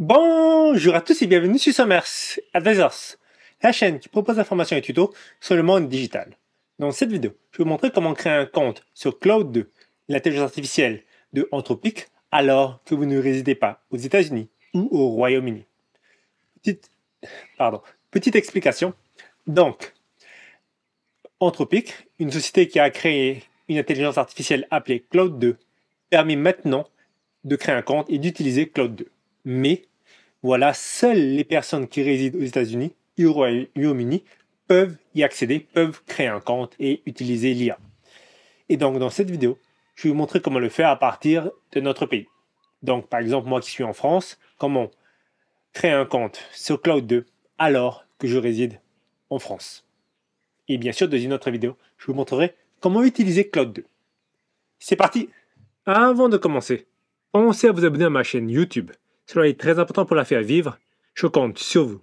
Bonjour à tous et bienvenue sur Summers Advisors, la chaîne qui propose informations et tutos sur le monde digital. Dans cette vidéo, je vais vous montrer comment créer un compte sur Cloud 2, l'intelligence artificielle de Anthropic, alors que vous ne résidez pas aux États-Unis ou au Royaume-Uni. Petite, pardon, petite explication. Donc, Anthropic, une société qui a créé une intelligence artificielle appelée Cloud 2, permet maintenant de créer un compte et d'utiliser Cloud 2 mais voilà, seules les personnes qui résident aux États-Unis et au royaume peuvent y accéder, peuvent créer un compte et utiliser l'IA. Et donc, dans cette vidéo, je vais vous montrer comment le faire à partir de notre pays. Donc, par exemple, moi qui suis en France, comment créer un compte sur Cloud 2 alors que je réside en France. Et bien sûr, dans une autre vidéo, je vous montrerai comment utiliser Cloud 2. C'est parti Avant de commencer, pensez à vous abonner à ma chaîne YouTube cela est très important pour la faire vivre. Je compte sur vous.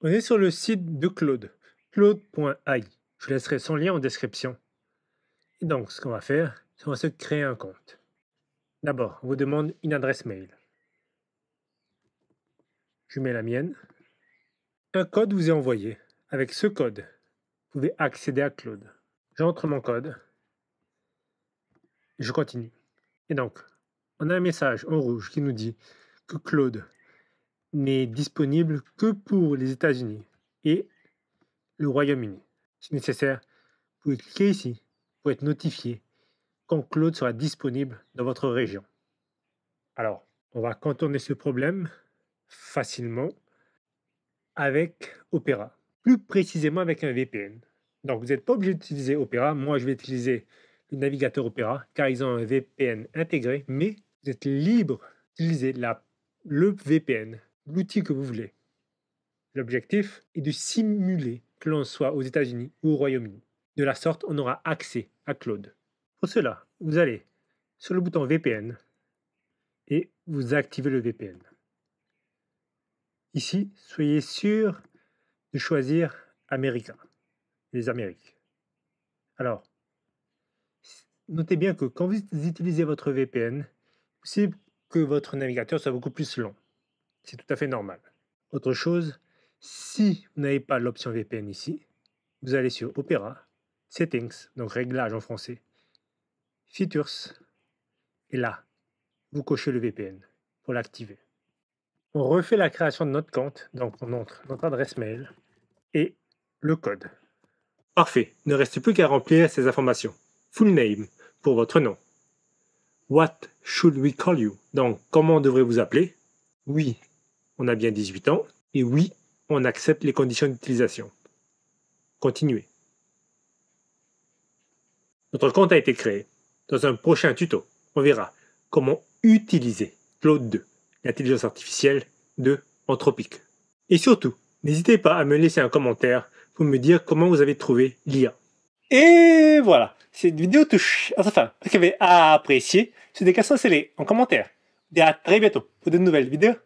On est sur le site de Claude, claude.ai. Je laisserai son lien en description. Et donc, ce qu'on va faire, c'est qu'on va se créer un compte. D'abord, on vous demande une adresse mail. Je mets la mienne. Un code vous est envoyé. Avec ce code, vous pouvez accéder à Claude. J'entre mon code. Je continue. Et donc, on a un message en rouge qui nous dit que Claude n'est disponible que pour les États-Unis et le Royaume-Uni. Si nécessaire, vous pouvez cliquer ici pour être notifié quand Claude sera disponible dans votre région. Alors, on va contourner ce problème facilement avec Opera, plus précisément avec un VPN. Donc, vous n'êtes pas obligé d'utiliser Opera. Moi, je vais utiliser le navigateur Opera car ils ont un VPN intégré, mais vous êtes libre d'utiliser la le VPN, l'outil que vous voulez. L'objectif est de simuler que l'on soit aux États-Unis ou au Royaume-Uni. De la sorte, on aura accès à Cloud. Pour cela, vous allez sur le bouton VPN et vous activez le VPN. Ici, soyez sûr de choisir America, les Amériques. Alors, notez bien que quand vous utilisez votre VPN, c'est que votre navigateur soit beaucoup plus long C'est tout à fait normal. Autre chose, si vous n'avez pas l'option VPN ici, vous allez sur Opera, Settings, donc Réglages en français, Features, et là, vous cochez le VPN pour l'activer. On refait la création de notre compte, donc on entre notre adresse mail et le code. Parfait, ne reste plus qu'à remplir ces informations. Full name pour votre nom. What should we call you Donc, comment devrait-vous appeler Oui, on a bien 18 ans. Et oui, on accepte les conditions d'utilisation. Continuez. Notre compte a été créé. Dans un prochain tuto, on verra comment utiliser Claude 2, l'intelligence artificielle de Anthropique. Et surtout, n'hésitez pas à me laisser un commentaire pour me dire comment vous avez trouvé l'IA. Et voilà, cette vidéo touche à sa fin. Vous avez apprécié, des déclassez-les en commentaire. Et à très bientôt pour de nouvelles vidéos.